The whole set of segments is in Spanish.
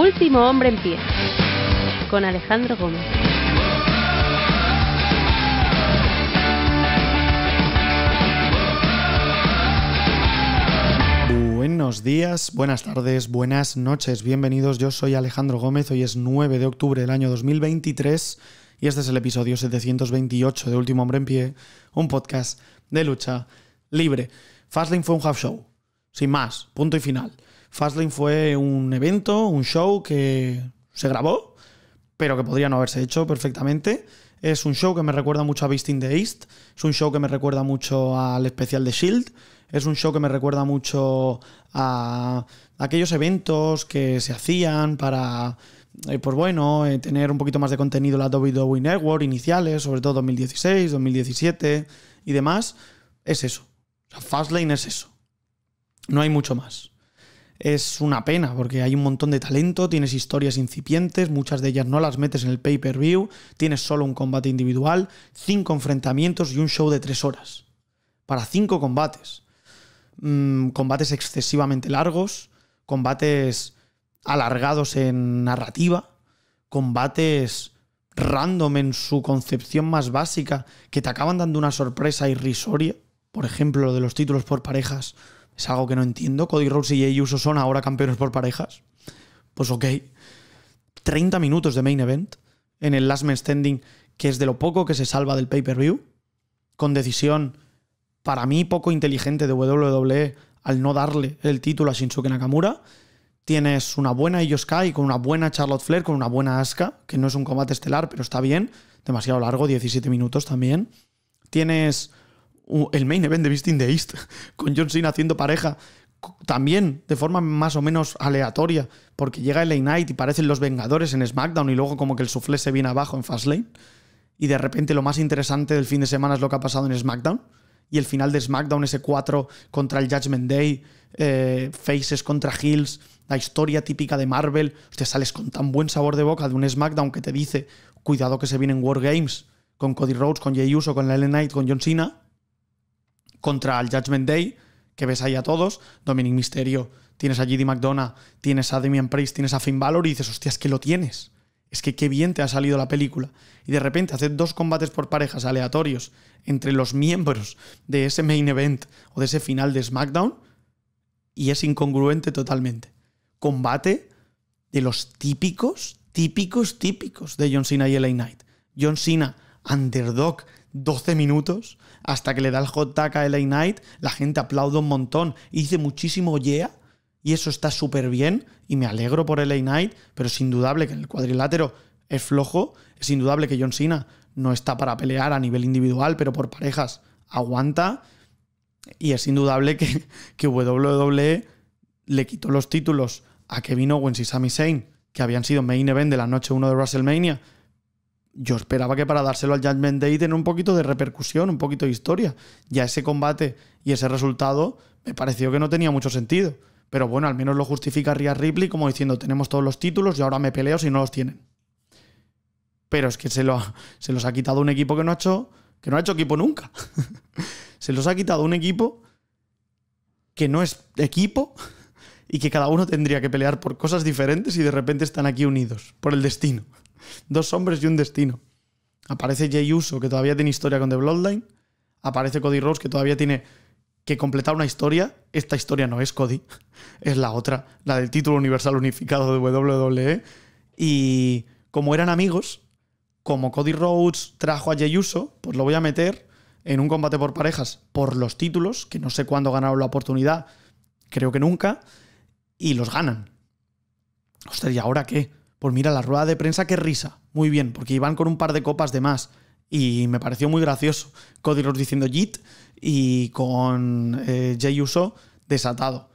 Último hombre en pie, con Alejandro Gómez. Buenos días, buenas tardes, buenas noches, bienvenidos. Yo soy Alejandro Gómez, hoy es 9 de octubre del año 2023 y este es el episodio 728 de Último Hombre en Pie, un podcast de lucha libre. Fastlane fue un half show, sin más, punto y final. Fastlane fue un evento, un show que se grabó, pero que podría no haberse hecho perfectamente. Es un show que me recuerda mucho a in the East, es un show que me recuerda mucho al especial de Shield, es un show que me recuerda mucho a aquellos eventos que se hacían para, eh, pues bueno, eh, tener un poquito más de contenido la WWE Network iniciales, sobre todo 2016, 2017 y demás. Es eso. Fastlane es eso. No hay mucho más es una pena porque hay un montón de talento, tienes historias incipientes, muchas de ellas no las metes en el pay-per-view, tienes solo un combate individual, cinco enfrentamientos y un show de tres horas. Para cinco combates. Mm, combates excesivamente largos, combates alargados en narrativa, combates random en su concepción más básica, que te acaban dando una sorpresa irrisoria. Por ejemplo, lo de los títulos por parejas es algo que no entiendo. Cody Rhodes y Jey Uso son ahora campeones por parejas. Pues ok. 30 minutos de main event en el Last Man Standing, que es de lo poco que se salva del pay-per-view, con decisión para mí poco inteligente de WWE al no darle el título a Shinsuke Nakamura. Tienes una buena Io Sky con una buena Charlotte Flair, con una buena Asuka, que no es un combate estelar, pero está bien. Demasiado largo, 17 minutos también. Tienes Uh, el main event de Beast in the East, con John Cena haciendo pareja, también de forma más o menos aleatoria, porque llega LA Knight y parecen los Vengadores en SmackDown y luego como que el suflé se viene abajo en Fastlane. Y de repente lo más interesante del fin de semana es lo que ha pasado en SmackDown. Y el final de SmackDown, ese 4 contra el Judgment Day, eh, Faces contra Hills, la historia típica de Marvel. Te sales con tan buen sabor de boca de un SmackDown que te dice, cuidado que se vienen War Games con Cody Rhodes, con Jey Uso, con la LA Knight, con John Cena contra el Judgment Day, que ves ahí a todos, Dominic Misterio, tienes a JD McDonough, tienes a Damian Price... tienes a Finn Balor y dices, Hostias que lo tienes. Es que qué bien te ha salido la película. Y de repente Haces dos combates por parejas aleatorios entre los miembros de ese main event o de ese final de SmackDown y es incongruente totalmente. Combate de los típicos, típicos, típicos de John Cena y LA Knight. John Cena, underdog, 12 minutos, hasta que le da el hot tag a LA Knight, la gente aplaude un montón y dice muchísimo yeah, y eso está súper bien, y me alegro por LA Knight, pero es indudable que en el cuadrilátero es flojo, es indudable que John Cena no está para pelear a nivel individual, pero por parejas aguanta, y es indudable que, que WWE le quitó los títulos a Kevin Owens y Sami Zayn, que habían sido main event de la noche 1 de WrestleMania, yo esperaba que para dárselo al Judgment Day tener un poquito de repercusión, un poquito de historia. Ya ese combate y ese resultado me pareció que no tenía mucho sentido. Pero bueno, al menos lo justifica Ripley como diciendo, tenemos todos los títulos y ahora me peleo si no los tienen. Pero es que se, lo, se los ha quitado un equipo que no ha hecho, que no ha hecho equipo nunca. se los ha quitado un equipo que no es equipo y que cada uno tendría que pelear por cosas diferentes y de repente están aquí unidos por el destino. Dos hombres y un destino. Aparece Jay Uso, que todavía tiene historia con The Bloodline. Aparece Cody Rhodes, que todavía tiene que completar una historia. Esta historia no es Cody, es la otra, la del título universal unificado de WWE. Y como eran amigos, como Cody Rhodes trajo a Jay Uso, pues lo voy a meter en un combate por parejas por los títulos, que no sé cuándo ganaron la oportunidad, creo que nunca, y los ganan. Hostia, ¿y ahora qué? Pues mira, la rueda de prensa, qué risa. Muy bien, porque iban con un par de copas de más. Y me pareció muy gracioso. Cody diciendo JIT y con eh, Jay Uso desatado.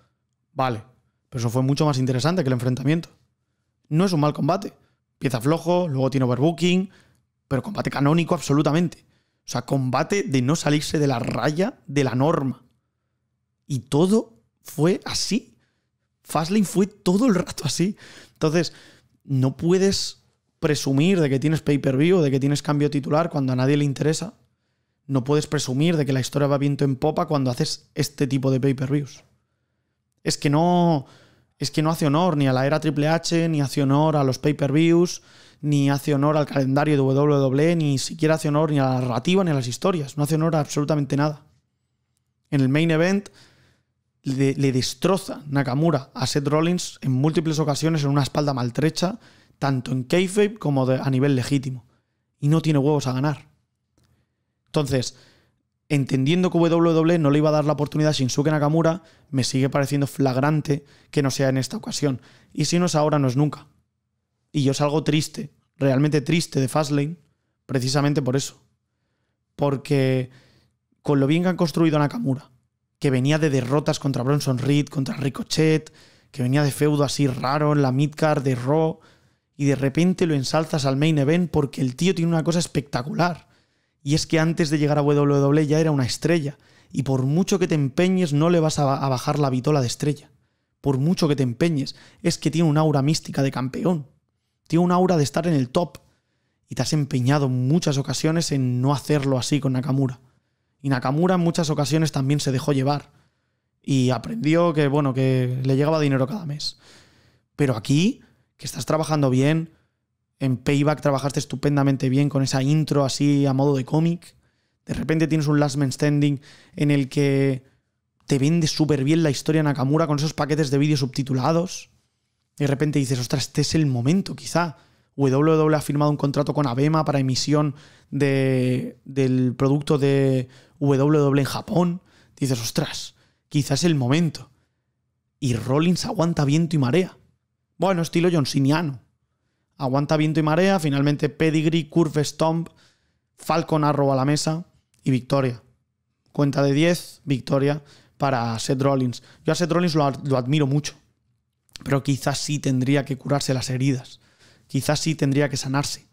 Vale, pero eso fue mucho más interesante que el enfrentamiento. No es un mal combate. Pieza flojo, luego tiene overbooking, pero combate canónico absolutamente. O sea, combate de no salirse de la raya de la norma. Y todo fue así. Fastlane fue todo el rato así. Entonces, no puedes presumir de que tienes pay-per-view, de que tienes cambio titular cuando a nadie le interesa. No puedes presumir de que la historia va viento en popa cuando haces este tipo de pay-per-views. Es que no es que no hace honor ni a la era Triple H, ni hace honor a los pay-per-views, ni hace honor al calendario de WWE, ni siquiera hace honor ni a la narrativa ni a las historias. No hace honor a absolutamente nada. En el main event le, destroza Nakamura a Seth Rollins en múltiples ocasiones en una espalda maltrecha, tanto en kayfabe como a nivel legítimo. Y no tiene huevos a ganar. Entonces, entendiendo que WWE no le iba a dar la oportunidad a Shinsuke Nakamura, me sigue pareciendo flagrante que no sea en esta ocasión. Y si no es ahora, no es nunca. Y yo salgo triste, realmente triste de Fastlane, precisamente por eso. Porque con lo bien que han construido Nakamura, que venía de derrotas contra Bronson Reed, contra Ricochet, que venía de feudo así raro en la midcard de Raw, y de repente lo ensalzas al main event porque el tío tiene una cosa espectacular. Y es que antes de llegar a WWE ya era una estrella, y por mucho que te empeñes no le vas a, bajar la vitola de estrella. Por mucho que te empeñes, es que tiene un aura mística de campeón. Tiene una aura de estar en el top. Y te has empeñado muchas ocasiones en no hacerlo así con Nakamura. Y Nakamura en muchas ocasiones también se dejó llevar y aprendió que, bueno, que le llegaba dinero cada mes. Pero aquí, que estás trabajando bien, en Payback trabajaste estupendamente bien con esa intro así a modo de cómic. De repente tienes un Last Man Standing en el que te vende súper bien la historia Nakamura con esos paquetes de vídeos subtitulados. De repente dices, ostras, este es el momento, quizá, WWE ha firmado un contrato con Abema para emisión de, del producto de WW e en Japón. Dices, ostras, quizás es el momento. Y Rollins aguanta viento y marea. Bueno, estilo Johnsoniano, Aguanta viento y marea, finalmente pedigree, curve, stomp, Falcon arroba a la mesa y victoria. Cuenta de 10, victoria para Seth Rollins. Yo a Seth Rollins lo admiro mucho, pero quizás sí tendría que curarse las heridas quizás sí tendría que sanarse.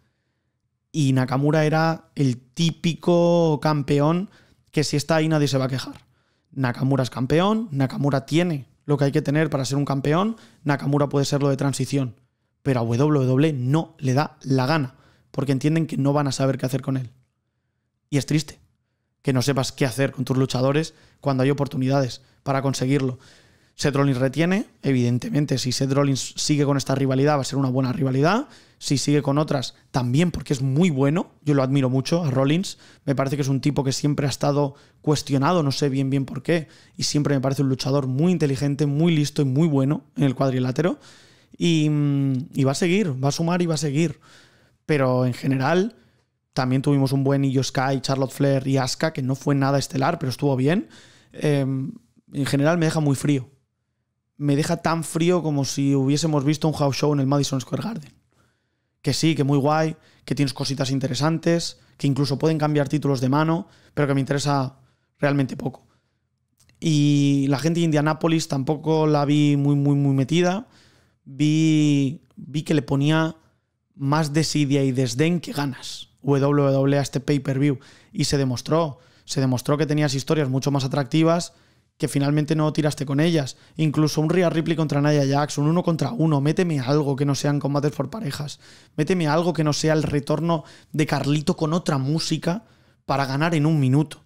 Y Nakamura era el típico campeón que si está ahí nadie se va a quejar. Nakamura es campeón, Nakamura tiene lo que hay que tener para ser un campeón, Nakamura puede ser lo de transición, pero a WWE no le da la gana, porque entienden que no van a saber qué hacer con él. Y es triste que no sepas qué hacer con tus luchadores cuando hay oportunidades para conseguirlo. Seth Rollins retiene, evidentemente, si Seth Rollins sigue con esta rivalidad va a ser una buena rivalidad, si sigue con otras también porque es muy bueno, yo lo admiro mucho a Rollins, me parece que es un tipo que siempre ha estado cuestionado, no sé bien bien por qué, y siempre me parece un luchador muy inteligente, muy listo y muy bueno en el cuadrilátero, y, mm, va a seguir, va a sumar y va a seguir, pero en general... También tuvimos un buen Io Sky, Charlotte Flair y Asuka, que no fue nada estelar, pero estuvo bien. Em, en general me deja muy frío me deja tan frío como si hubiésemos visto un house show en el Madison Square Garden. Que sí, que muy guay, que tienes cositas interesantes, que incluso pueden cambiar títulos de mano, pero que me interesa realmente poco. Y la gente de Indianápolis tampoco la vi muy, muy, muy metida. Vi, vi que le ponía más desidia y desdén que ganas WWE a este pay-per-view. Y se demostró, se demostró que tenías historias mucho más atractivas que finalmente no tiraste con ellas. Incluso un Rhea Ripley contra Naya Jackson... un uno contra uno. Méteme algo que no sean combates por parejas. Méteme algo que no sea el retorno de Carlito con otra música para ganar en un minuto.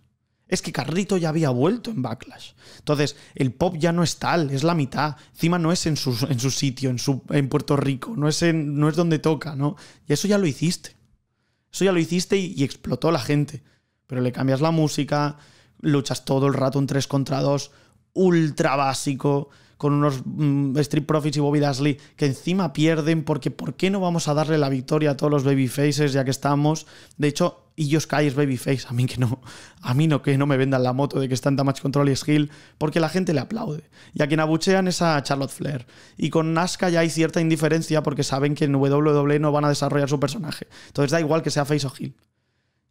Es que Carlito ya había vuelto en Backlash. Entonces, el pop ya no es tal, es la mitad. Encima no es en su, en su sitio, en, su, en Puerto Rico, no es, no es donde toca, ¿no? Y eso ya lo hiciste. Eso ya lo hiciste y explotó la gente. Pero le cambias la música, luchas todo el rato un 3 contra 2 ultra básico con unos mm, Street Profits y Bobby Dashley que encima pierden porque ¿por qué no vamos a darle la victoria a todos los babyfaces ya que estamos? De hecho, ellos Sky es babyface, a mí que no, a mí no que no me vendan la moto de que está en Damage Control y es Hill, porque la gente le aplaude. Y a quien abuchean es a Charlotte Flair. Y con Nazca ya hay cierta indiferencia porque saben que en WWE no van a desarrollar su personaje. Entonces da igual que sea face o Hill.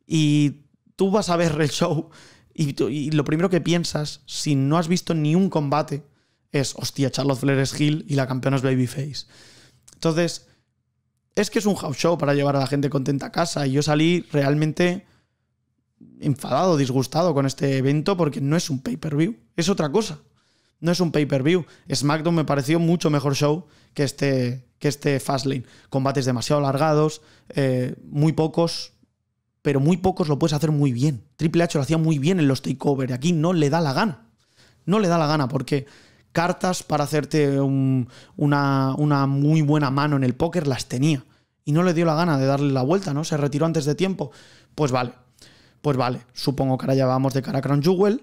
Y tú vas a ver el show y, lo primero que piensas, si no has visto ni un combate, es, hostia, Charlotte Flair es heel y la campeona es babyface. Entonces, es que es un house show para llevar a la gente contenta a casa. Y yo salí realmente enfadado, disgustado con este evento porque no es un pay-per-view, es otra cosa. No es un pay-per-view. SmackDown me pareció mucho mejor show que este, que este Fastlane. Combates demasiado alargados, eh, muy pocos, pero muy pocos lo puedes hacer muy bien. Triple H lo hacía muy bien en los takeover, aquí no le da la gana. No le da la gana porque cartas para hacerte una, una muy buena mano en el póker las tenía y no le dio la gana de darle la vuelta, ¿no? Se retiró antes de tiempo. Pues vale, pues vale, supongo que ahora ya vamos de cara a Crown Jewel.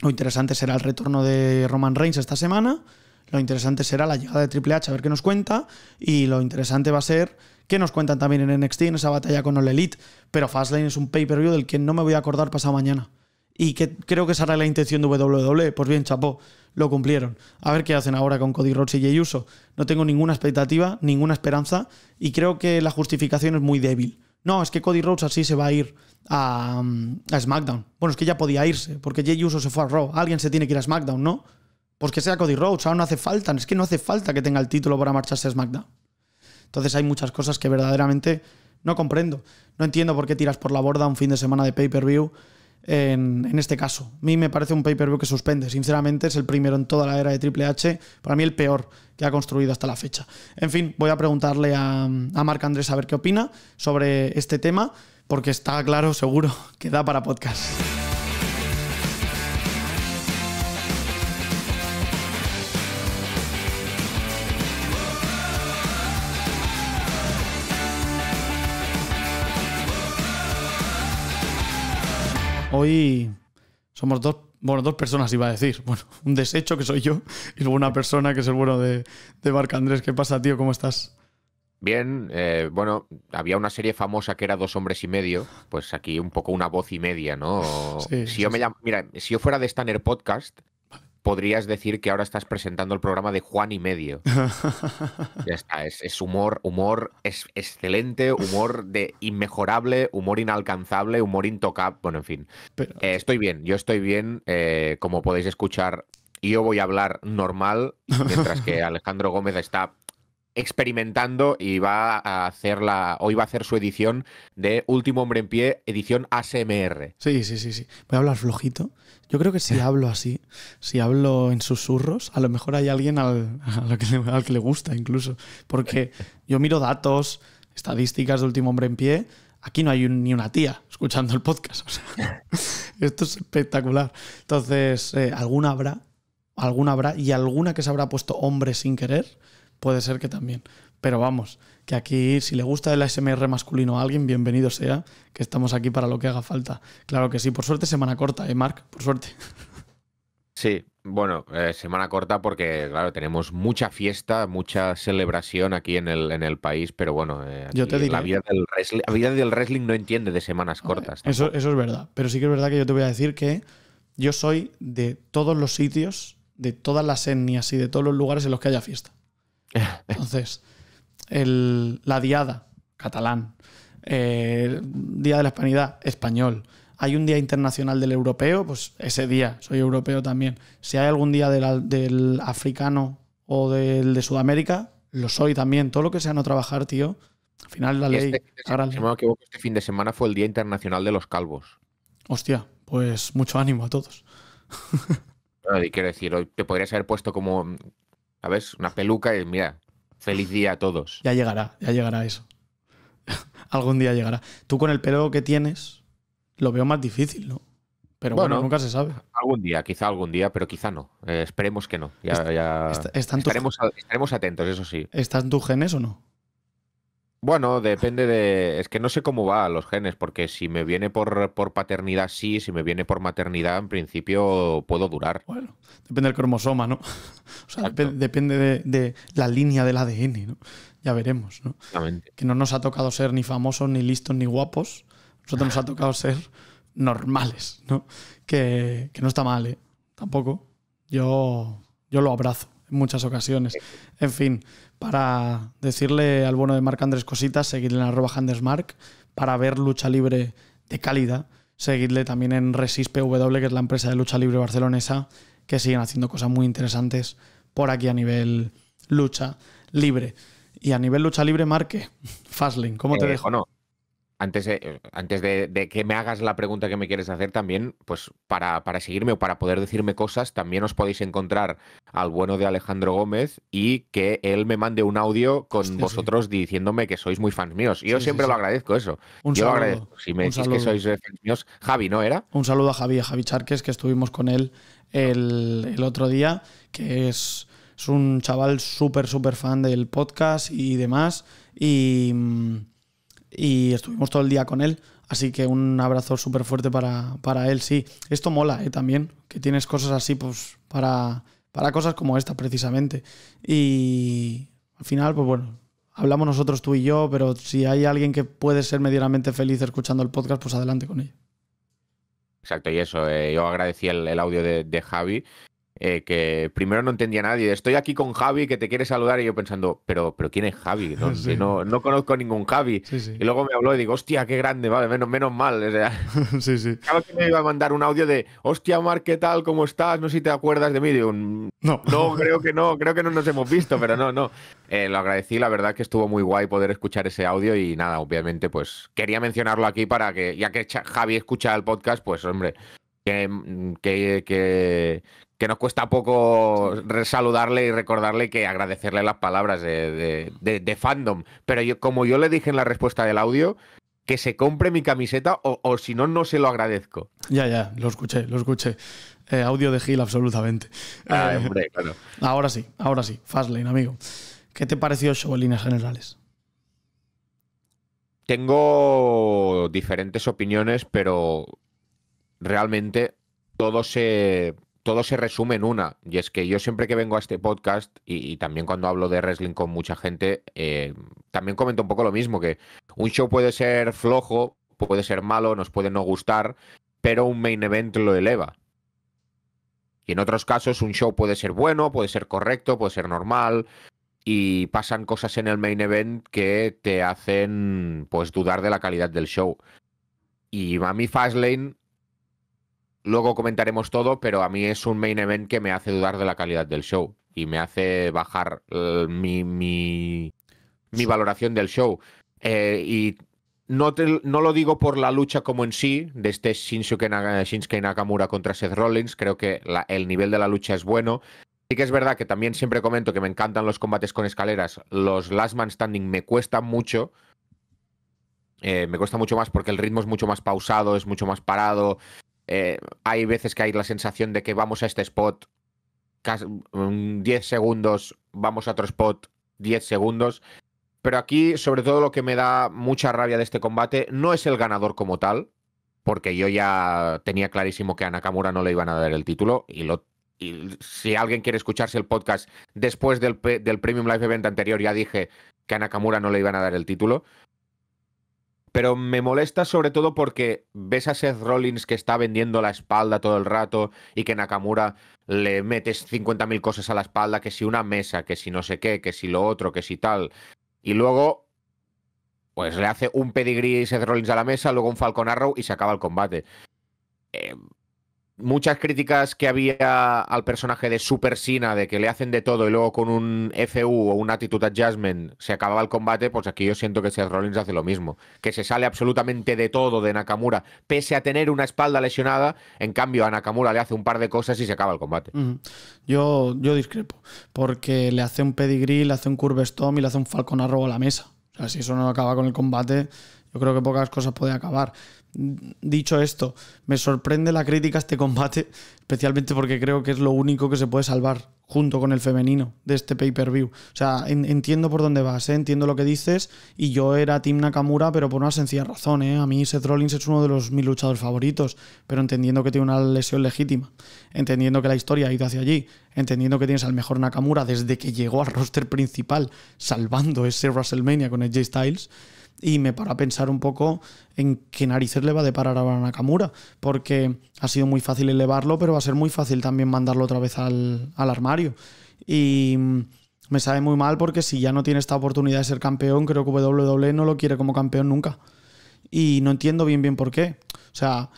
Lo interesante será el retorno de Roman Reigns esta semana. Lo interesante será la llegada de Triple H a ver qué nos cuenta. Y lo interesante va a ser que nos cuentan también en NXT, en esa batalla con All Elite. Pero Fastlane es un pay-per-view del que no me voy a acordar pasado mañana. Y que creo que esa era la intención de WWE. Pues bien, chapó, lo cumplieron. A ver qué hacen ahora con Cody Rhodes y Jey Uso. No tengo ninguna expectativa, ninguna esperanza. Y creo que la justificación es muy débil. No, es que Cody Rhodes así se va a ir a, mm, SmackDown. Bueno, es que ya podía irse, porque Jey Uso se fue a Raw. Alguien se tiene que ir a SmackDown, ¿no? Pues que sea Cody Rhodes, ahora no hace falta, es que no hace falta que tenga el título para marcharse a SmackDown. Entonces hay muchas cosas que verdaderamente no comprendo. No entiendo por qué tiras por la borda un fin de semana de pay-per-view en, este caso. A mí me parece un pay-per-view que suspende. Sinceramente, es el primero en toda la era de Triple H. Para mí, el peor que ha construido hasta la fecha. En fin, voy a preguntarle a, a Marc Andrés a ver qué opina sobre este tema, porque está claro, seguro, que da para podcast. Hoy somos dos, bueno, dos personas iba a decir. Bueno, un desecho que soy yo y luego una persona que es el bueno de, de Marc Andrés. ¿Qué pasa, tío? ¿Cómo estás? Bien, eh, bueno, había una serie famosa que era Dos hombres y medio, pues aquí un poco una voz y media, ¿no? si yo me mira, si yo fuera de Stanner Podcast, podrías decir que ahora estás presentando el programa de Juan y medio. ya está, es, humor, humor es excelente, humor de inmejorable, humor inalcanzable, humor intocable, bueno, en fin. Eh, estoy bien, yo estoy bien, eh, como podéis escuchar, yo voy a hablar normal, mientras que Alejandro Gómez está experimentando y va a hacer la hoy va a hacer su edición de Último Hombre en Pie, edición ASMR. Sí, sí, sí, sí. Voy a hablar flojito yo creo que si hablo así, si hablo en susurros, a lo mejor hay alguien al, que, le, gusta incluso. Porque yo miro datos, estadísticas de Último Hombre en Pie. Aquí no hay ni una tía escuchando el podcast. esto es espectacular. Entonces, eh, alguna habrá, alguna habrá, y alguna que se habrá puesto hombre sin querer, puede ser que también. Pero vamos, que aquí si le gusta el ASMR masculino a alguien, bienvenido sea, que estamos aquí para lo que haga falta. Claro que sí, por suerte semana corta, ¿eh, Mark Por suerte. Sí, bueno, eh, semana corta porque, claro, tenemos mucha fiesta, mucha celebración aquí en el, en el país, pero bueno, eh, Yo te La, vida del wrestling, no entiende de semanas cortas. eso, eso es verdad, pero sí que es verdad que yo te voy a decir que yo soy de todos los sitios, de todas las etnias y de todos los lugares en los que haya fiesta. Entonces, la diada, catalán, eh, Día de la Hispanidad, español. Hay un Día Internacional del Europeo, pues ese día, soy europeo también. Si hay algún día del africano o del de Sudamérica, lo soy también. Todo lo que sea no trabajar, tío. Al final la ley. Este, este fin de semana fue el Día Internacional de los Calvos. Hostia, pues mucho ánimo a todos. y quiero decir, hoy te podrías haber puesto como, ¿sabes? Una peluca y mira, Feliz día a todos. Ya llegará, ya llegará eso. Algún día llegará. Tú con el pelo que tienes, lo veo más difícil, ¿no? Pero bueno, nunca se sabe. Algún día, quizá algún día, pero quizá no. Eh, esperemos que no. Ya, ya... estaremos atentos, eso sí. ¿Están tus genes o no? Bueno, depende de. Es que no sé cómo va los genes, porque si me viene por, por paternidad, sí, si me viene por maternidad, en principio puedo durar. Bueno, depende del cromosoma, ¿no? O sea, depende de, la línea del ADN, ¿no? Ya veremos, ¿no? Que no nos ha tocado ser ni famosos, ni listos, ni guapos. Nosotros nos ha tocado ser normales, ¿no? Que, que no está mal, ¿eh? Tampoco. Yo, yo lo abrazo en muchas ocasiones. En fin, para decirle al bueno de Marc Andrés cositas, seguirle en arroba Handesmark para ver lucha libre de calidad, seguirle también en resispw que es la empresa de lucha libre barcelonesa, que siguen haciendo cosas muy interesantes por aquí a nivel lucha libre. Y a nivel lucha libre, Marque, Fasling, ¿cómo te eh, dejo? No antes, eh, eh, de, que me hagas la pregunta que me quieres hacer también, pues para, seguirme o para poder decirme cosas, también os podéis encontrar al bueno de Alejandro Gómez y que él me mande un audio con vosotros diciéndome que sois muy fans míos. Y yo siempre lo agradezco eso. Un saludo, Si me decís que sois eh, fans míos, Javi, ¿no era? Un saludo a Javi, a Javi Charques, que estuvimos con él el, el otro día, que es, es un chaval súper, súper fan del podcast y demás. Y mm, y estuvimos todo el día con él. Así que un abrazo súper fuerte para, él, sí. Esto mola ¿eh? también, que tienes cosas así pues para, para cosas como esta precisamente. Y al final, pues bueno, hablamos nosotros tú y yo, pero si hay alguien que puede ser medianamente feliz escuchando el podcast, pues adelante con ello. Exacto, y eso, eh, yo agradecí el, audio de, Javi eh, que primero no entendía nadie. Estoy aquí con Javi que te quiere saludar y yo pensando, pero, pero ¿quién es Javi? No, no, conozco ningún Javi. Y luego me habló y digo, hostia, qué grande, vale, menos, menos mal. O sí, sí. que me iba a mandar un audio de, hostia, Mar, ¿qué tal? ¿Cómo estás? No sé si te acuerdas de mí. Mm, no. No, creo que no, creo que no nos hemos visto, pero no, no. Eh, lo agradecí, la verdad que estuvo muy guay poder escuchar ese audio y nada, obviamente, pues quería mencionarlo aquí para que, ya que Javi escucha el podcast, pues hombre, que, mm, que, que nos cuesta poco saludarle y recordarle que agradecerle las palabras de, fandom. Pero como yo le dije en la respuesta del audio, que se compre mi camiseta o, si no, no se lo agradezco. Ya, ya, lo escuché, lo escuché. Eh, audio de Gil, absolutamente. Ah, eh, ahora sí, ahora sí. Fastlane, amigo. ¿Qué te pareció show en líneas generales? Tengo diferentes opiniones, pero realmente todo se todo se resume en una, y es que yo siempre que vengo a este podcast y, también cuando hablo de wrestling con mucha gente, eh, también comento un poco lo mismo, que un show puede ser flojo, puede ser malo, nos puede no gustar, pero un main event lo eleva. Y en otros casos un show puede ser bueno, puede ser correcto, puede ser normal, y pasan cosas en el main event que te hacen pues dudar de la calidad del show. Y Mami Fastlane Luego comentaremos todo, pero a mí es un main event que me hace dudar de la calidad del show y me hace bajar eh, mi, mi, valoración del show. Eh, y no, lo digo por la lucha como en sí, de este Shinsuke Nakamura contra Seth Rollins, creo que el nivel de la lucha es bueno. Sí que es verdad que también siempre comento que me encantan los combates con escaleras, los Last Man Standing me cuestan mucho, eh, me cuesta mucho más porque el ritmo es mucho más pausado, es mucho más parado, eh, hay veces que hay la sensación de que vamos a este spot, 10 mm, segundos, vamos a otro spot, 10 segundos. Pero aquí, sobre todo, lo que me da mucha rabia de este combate no es el ganador como tal, porque yo ya tenía clarísimo que a Nakamura no le iban a dar el título y lo y si alguien quiere escucharse el podcast después del, del, Premium Live Event anterior, ya dije que a Nakamura no le iban a dar el título pero me molesta sobre todo porque ves a Seth Rollins que está vendiendo la espalda todo el rato y que Nakamura le metes 50.000 cosas a la espalda, que si una mesa, que si no sé qué, que si lo otro, que si tal. Y luego, pues le hace un pedigrí Seth Rollins a la mesa, luego un Falcon Arrow y se acaba el combate. Eh, muchas críticas que había al personaje de Super Sina, de que le hacen de todo y luego con un FU o una Attitude adjustment se acababa el combate, pues aquí yo siento que Seth Rollins hace lo mismo, que se sale absolutamente de todo de Nakamura, pese a tener una espalda lesionada, en cambio a Nakamura le hace un par de cosas y se acaba el combate. Yo, yo discrepo, porque le hace un pedigree, le hace un curve stomp y le hace un falcon arrow a la mesa. si eso no acaba con el combate, yo creo que pocas cosas puede acabar. Dicho esto, me sorprende la crítica a este combate, especialmente porque creo que es lo único que se puede salvar junto con el femenino de este pay-per-view. O sea, entiendo por dónde vas, ¿eh? entiendo lo que dices y yo era Team Nakamura, pero por una sencilla razón. ¿eh? A mí Seth Rollins es uno de los mis luchadores favoritos, pero entendiendo que tiene una lesión legítima, entendiendo que la historia ha ido hacia allí, entendiendo que tienes al mejor Nakamura desde que llegó al roster principal, salvando ese WrestleMania con AJ Styles y me para a pensar un poco en qué narices le va a deparar a Nakamura, porque ha sido muy fácil elevarlo, pero va a ser muy fácil también mandarlo otra vez al, al armario. Y mm, me sabe muy mal porque si ya no tiene esta oportunidad de ser campeón, creo que WWE no lo quiere como campeón nunca. Y no entiendo bien bien por qué. O sea,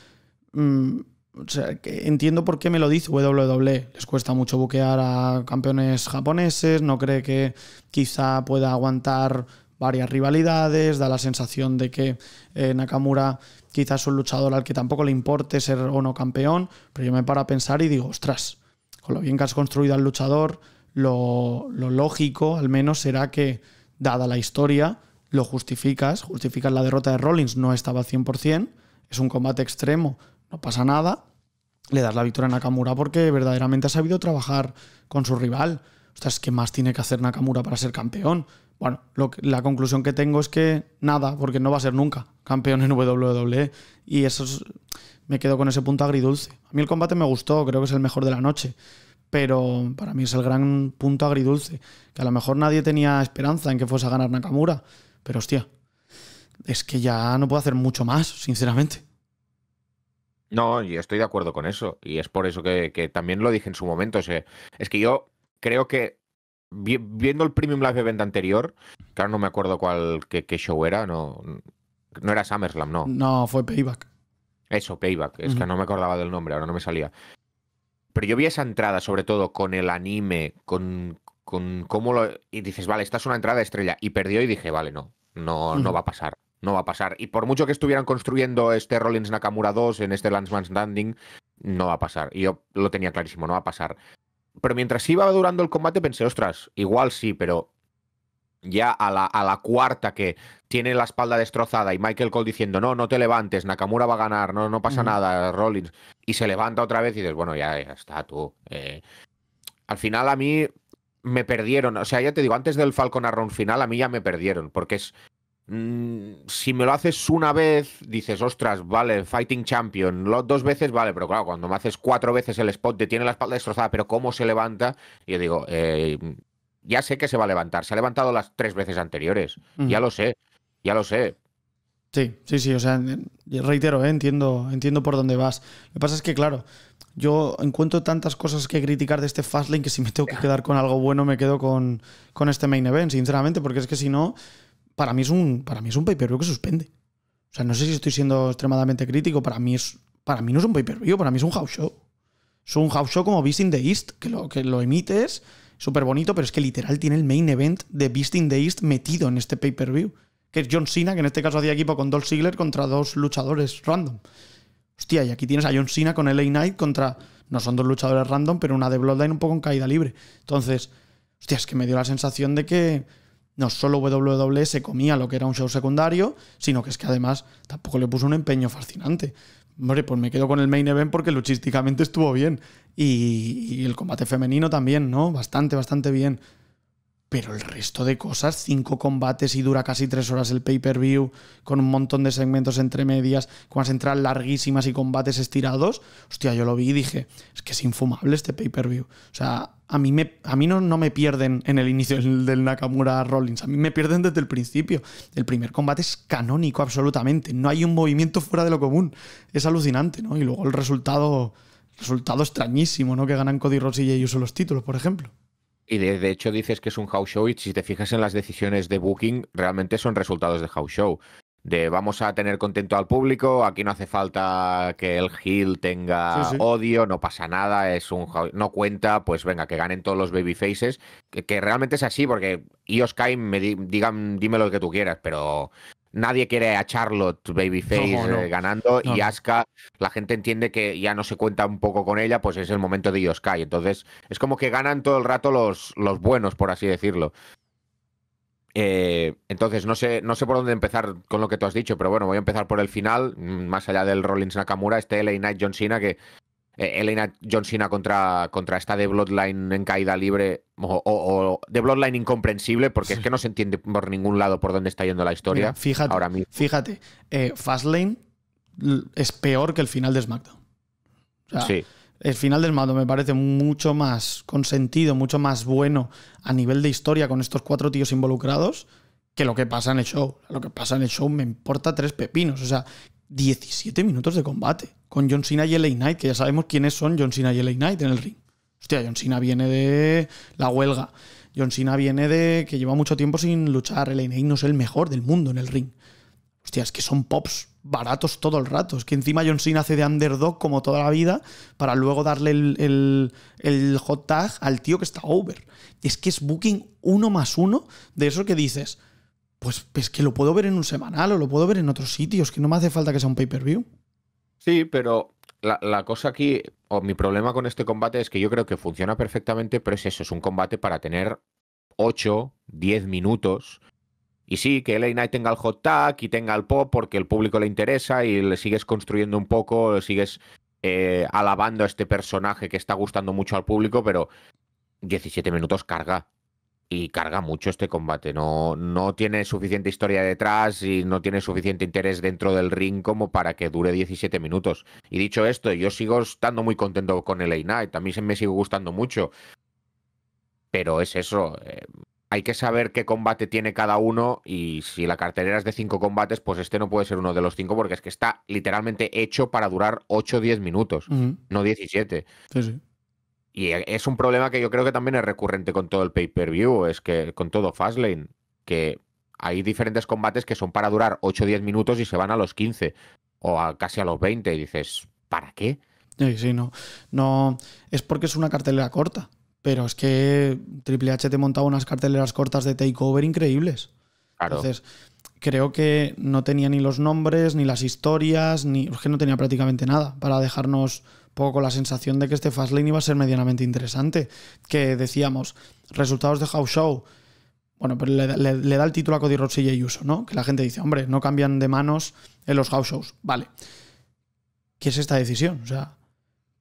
mm, sea entiendo por qué me lo dice WWE. Les cuesta mucho buquear a campeones japoneses, no cree que quizá pueda aguantar varias rivalidades, da la sensación de que eh, Nakamura quizás es un luchador al que tampoco le importe ser o no campeón, pero yo me paro a pensar y digo, ostras, con lo bien que has construido al luchador, lo, lógico al menos será que, dada la historia, lo justificas, justificas la derrota de Rollins, no estaba 100%, es un combate extremo, no pasa nada, le das la victoria a Nakamura porque verdaderamente ha sabido trabajar con su rival. Ostras, ¿qué más tiene que hacer Nakamura para ser campeón? Bueno, la conclusión que tengo es que nada, porque no va a ser nunca campeón en WWE. Y eso me quedo con ese punto agridulce. A mí el combate me gustó, creo que es el mejor de la noche. Pero para mí es el gran punto agridulce. Que a lo mejor nadie tenía esperanza en que fuese a ganar Nakamura. Pero hostia, es que ya no puedo hacer mucho más, sinceramente. No, yo estoy de acuerdo con eso. Y es por eso que, también lo dije en su momento. es que yo creo que viendo el Premium Live Event anterior, claro, no me acuerdo cuál qué, show era, no, no era SummerSlam, no. No, fue Payback. Eso, Payback, es que no me acordaba del nombre, ahora no me salía. Pero yo vi esa entrada, sobre todo con el anime, con, con cómo lo. Y dices, vale, esta es una entrada estrella. Y perdió y dije, vale, no, no, no va a pasar. No va a pasar. Y por mucho que estuvieran construyendo este Rollins Nakamura 2 en este Landsman's Landing, no va a pasar. Y yo lo tenía clarísimo, no va a pasar pero mientras iba durando el combate pensé, ostras, igual sí, pero ya a la, a la, cuarta que tiene la espalda destrozada y Michael Cole diciendo, no, no te levantes, Nakamura va a ganar, no, no pasa nada, Rollins, y se levanta otra vez y dices, bueno, ya, está tú. Eh". al final a mí me perdieron, o sea, ya te digo, antes del Falcon Arrow final a mí ya me perdieron, porque es, Mm, si me lo haces una vez, dices, ostras, vale, Fighting Champion, dos veces, vale, pero claro, cuando me haces cuatro veces el spot, te tiene la espalda destrozada, pero ¿cómo se levanta? yo digo, eh, ya sé que se va a levantar, se ha levantado las tres veces anteriores, ya lo sé, ya lo sé. Sí, sí, sí, o sea, reitero, eh, entiendo, entiendo por dónde vas. Lo que pasa es que, claro, yo encuentro tantas cosas que criticar de este Fastlane que si me tengo que quedar con algo bueno me quedo con, con este main event, sinceramente, porque es que si no, para mí es un, para mí es un pay-per-view que suspende. O sea, no sé si estoy siendo extremadamente crítico, para mí, es, para mí no es un pay-per-view, para mí es un house show. Es un house show como Beast in the East, que lo, que lo emites, súper bonito, pero es que literal tiene el main event de Beast in the East metido en este pay-per-view. Que es John Cena, que en este caso hacía equipo con Dolph Ziggler contra dos luchadores random. Hostia, y aquí tienes a John Cena con LA Knight contra. No son dos luchadores random, pero una de Bloodline un poco en caída libre. Entonces, hostia, es que me dio la sensación de que no solo WWE se comía lo que era un show secundario, sino que es que además tampoco le puso un empeño fascinante. Hombre, pues me quedo con el main event porque luchísticamente estuvo bien. Y, y el combate femenino también, ¿no? Bastante, bastante bien. Pero el resto de cosas, cinco combates y dura casi tres horas el pay-per-view, con un montón de segmentos entre medias, con unas entradas larguísimas y combates estirados. Hostia, yo lo vi y dije, es que es infumable este pay-per-view. O sea, a mí, me, a mí no, me pierden en el inicio del, Nakamura Rollins, a mí me pierden desde el principio. El primer combate es canónico, absolutamente. No hay un movimiento fuera de lo común. Es alucinante, ¿no? Y luego el resultado, resultado extrañísimo, ¿no? Que ganan Cody Ross y uso los títulos, por ejemplo. Y de, hecho dices que es un house show y si te fijas en las decisiones de Booking, realmente son resultados de house show. De vamos a tener contento al público, aquí no hace falta que el hill tenga odio, no pasa nada, es un no cuenta, pues venga, que ganen todos los babyfaces. Que, que realmente es así, porque Ios Kai me digan, dime lo que tú quieras, pero nadie quiere a Charlotte Babyface eh, ganando y Asuka, la gente entiende que ya no se cuenta un poco con ella, pues es el momento de Io Sky. Entonces, es como que ganan todo el rato los, los buenos, por así decirlo. Eh, entonces, no sé, no sé por dónde empezar con lo que tú has dicho, pero bueno, voy a empezar por el final, más allá del Rollins Nakamura, este LA Knight John Cena, que eh, Elena John Cena contra, contra esta de Bloodline en caída libre o, de Bloodline incomprensible porque es que no se entiende por ningún lado por dónde está yendo la historia. fíjate, ahora mismo. fíjate eh, Fastlane es peor que el final de SmackDown. El final de SmackDown me parece mucho más consentido, mucho más bueno a nivel de historia con estos cuatro tíos involucrados que lo que pasa en el show. Lo que pasa en el show me importa tres pepinos. O sea, 17 minutos de combate con John Cena y LA Knight, que ya sabemos quiénes son John Cena y LA Knight en el ring. Hostia, John Cena viene de la huelga. John Cena viene de que lleva mucho tiempo sin luchar. LA Knight no es el mejor del mundo en el ring. Hostia, es que son pops baratos todo el rato. Es que encima John Cena hace de underdog como toda la vida para luego darle el, hot tag al tío que está over. Es que es booking uno más uno de eso que dices. Pues, pues que lo puedo ver en un semanal o lo puedo ver en otros sitios, que no me hace falta que sea un pay-per-view. Sí, pero la, la, cosa aquí, o mi problema con este combate es que yo creo que funciona perfectamente, pero es eso, es un combate para tener 8, 10 minutos. Y sí, que LA Knight tenga el hot tag y tenga el pop porque el público le interesa y le sigues construyendo un poco, le sigues eh, alabando a este personaje que está gustando mucho al público, pero 17 minutos carga y carga mucho este combate. No, no tiene suficiente historia detrás y no tiene suficiente interés dentro del ring como para que dure 17 minutos. Y dicho esto, yo sigo estando muy contento con el Night. A mí me sigue gustando mucho. Pero es eso. Eh, hay que saber qué combate tiene cada uno. Y si la cartelera es de 5 combates, pues este no puede ser uno de los 5 porque es que está literalmente hecho para durar 8 o 10 minutos, no 17. Sí, sí. Y e, es un problema que yo creo que también es recurrente con todo el pay-per-view, es que con todo Fastlane, que hay diferentes combates que son para durar 8 o 10 minutos y se van a los 15 o casi a los 20 y dices, ¿para qué? Sí, sí, no. No, es porque es una cartelera corta, pero es que Triple H te montaba unas carteleras cortas de takeover increíbles. Entonces, creo que no tenía ni los nombres, ni las historias, ni es que no tenía prácticamente nada para dejarnos poco con la sensación de que este Fastlane iba a ser medianamente interesante. Que decíamos, resultados de House Show, bueno, pero le, da el título a Cody Rhodes y Jey Uso, ¿no? Que la gente dice, hombre, no cambian de manos en los House Shows. Vale. ¿Qué es esta decisión? O sea,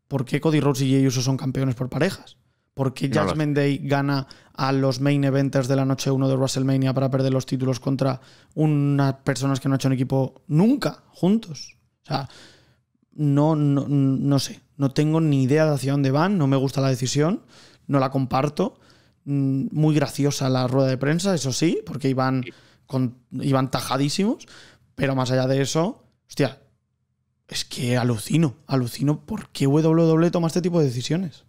¿por qué Cody Rhodes y Jey Uso son campeones por parejas? ¿Por qué no Day gana a los main eventers de la noche 1 de WrestleMania para perder los títulos contra unas personas que no han hecho un equipo nunca juntos? O sea, no, no, no sé, no tengo ni idea de hacia dónde van, no me gusta la decisión, no la comparto. Mm, muy graciosa la rueda de prensa, eso sí, porque iban, con, iban tajadísimos, pero más allá de eso, hostia, es que alucino, alucino por qué WWE toma este tipo de decisiones.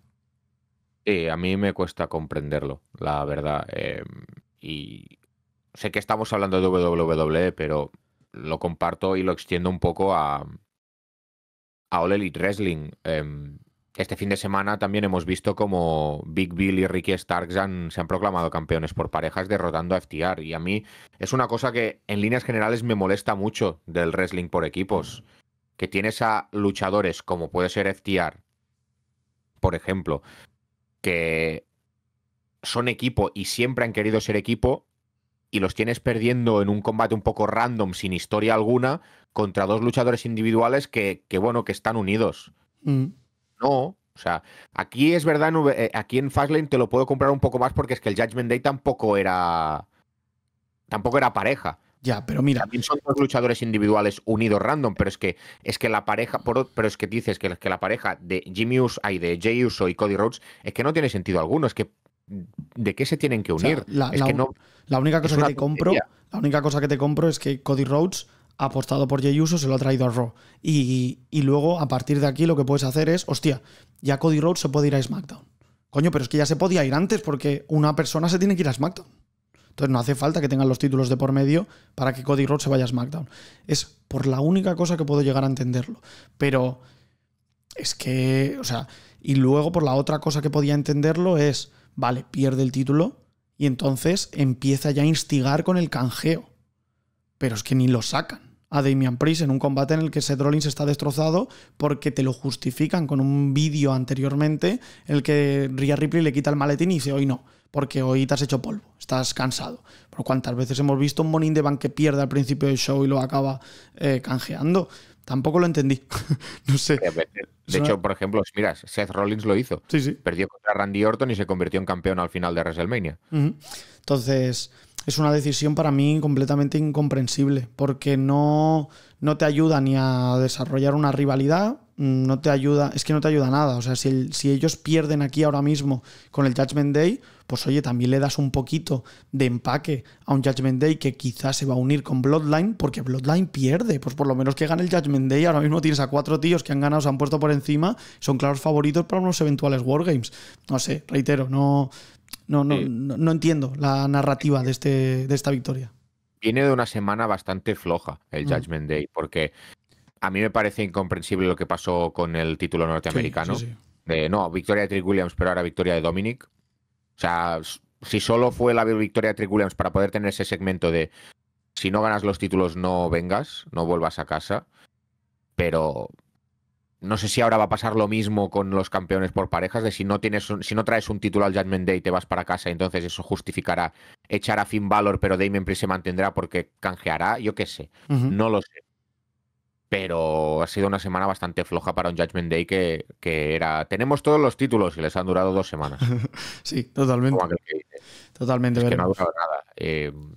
Sí, eh, a mí me cuesta comprenderlo, la verdad. Em, y sé que estamos hablando de WWE, pero lo comparto y lo extiendo un poco a, a All Elite Wrestling. Em, este fin de semana también hemos visto como Big Bill y Ricky Starks se han proclamado campeones por parejas derrotando a FTR. Y a mí es una cosa que en líneas generales me molesta mucho del wrestling por equipos. Que tienes a luchadores como puede ser FTR, por ejemplo, que son equipo y siempre han querido ser equipo y los tienes perdiendo en un combate un poco random sin historia alguna contra dos luchadores individuales que, que bueno, que están unidos. Mm. No, o sea, aquí es verdad, eh, aquí en Fastlane te lo puedo comprar un poco más porque es que el Judgment Day tampoco era. Tampoco era pareja. Ya, pero mira. También son dos luchadores individuales unidos random, pero es que es que la pareja, pero es que dices que, la pareja de Jimmy Uso, y de Jay Uso y Cody Rhodes, es que no tiene sentido alguno, es que ¿de qué se tienen que unir? única cosa que te compro, la única cosa que te compro es que Cody Rhodes apostado por Jey Uso, se lo ha traído a Raw. Y, y, luego, a partir de aquí, lo que puedes hacer es, hostia, ya Cody Rhodes se puede ir a SmackDown. Coño, pero es que ya se podía ir antes porque una persona se tiene que ir a SmackDown. Entonces no hace falta que tengan los títulos de por medio para que Cody Rhodes se vaya a SmackDown. Es por la única cosa que puedo llegar a entenderlo. Pero es que, o sea, y luego por la otra cosa que podía entenderlo es, vale, pierde el título y entonces empieza ya a instigar con el canjeo pero es que ni lo sacan a Damian Priest en un combate en el que Seth Rollins está destrozado porque te lo justifican con un vídeo anteriormente en el que Rhea Ripley le quita el maletín y dice hoy no, porque hoy te has hecho polvo, estás cansado. Pero cuántas veces hemos visto un Monin de Bank que pierde al principio del show y lo acaba eh, canjeando. Tampoco lo entendí. no sé. De hecho, por ejemplo, miras, Seth Rollins lo hizo. Sí, sí. Perdió contra Randy Orton y se convirtió en campeón al final de WrestleMania. Entonces, es una decisión para mí completamente incomprensible, porque no, no te ayuda ni a desarrollar una rivalidad, mm, no te ayuda, es que no te ayuda nada. O sea, si, si ellos pierden aquí ahora mismo con el Judgment Day, pues oye, también le das un poquito de empaque a un Judgment Day que quizás se va a unir con Bloodline, porque Bloodline pierde, pues por lo menos que gane el Judgment Day, ahora mismo tienes a cuatro tíos que han ganado, se han puesto por encima, son claros favoritos para unos eventuales Wargames. No sé, reitero, no, no, no, no, entiendo la narrativa de, este, de esta victoria. Viene de una semana bastante floja el mm. Judgment Day, porque a mí me parece incomprensible lo que pasó con el título norteamericano. no, victoria de Trick Williams, pero ahora victoria de Dominic. O sea, si solo fue la victoria de Trick para poder tener ese segmento de si no ganas los títulos no vengas, no vuelvas a casa, pero no sé si ahora va a pasar lo mismo con los campeones por parejas, de si no tienes si no traes un título al Judgment Day te vas para casa, entonces eso justificará echar a Finn Balor, pero Damien Priest se mantendrá porque canjeará, yo qué sé, no lo sé pero ha sido una semana bastante floja para un Judgment Day que, que era. Tenemos todos los títulos y les han durado dos semanas. sí, totalmente. Totalmente, verdad que no ha durado nada. Em,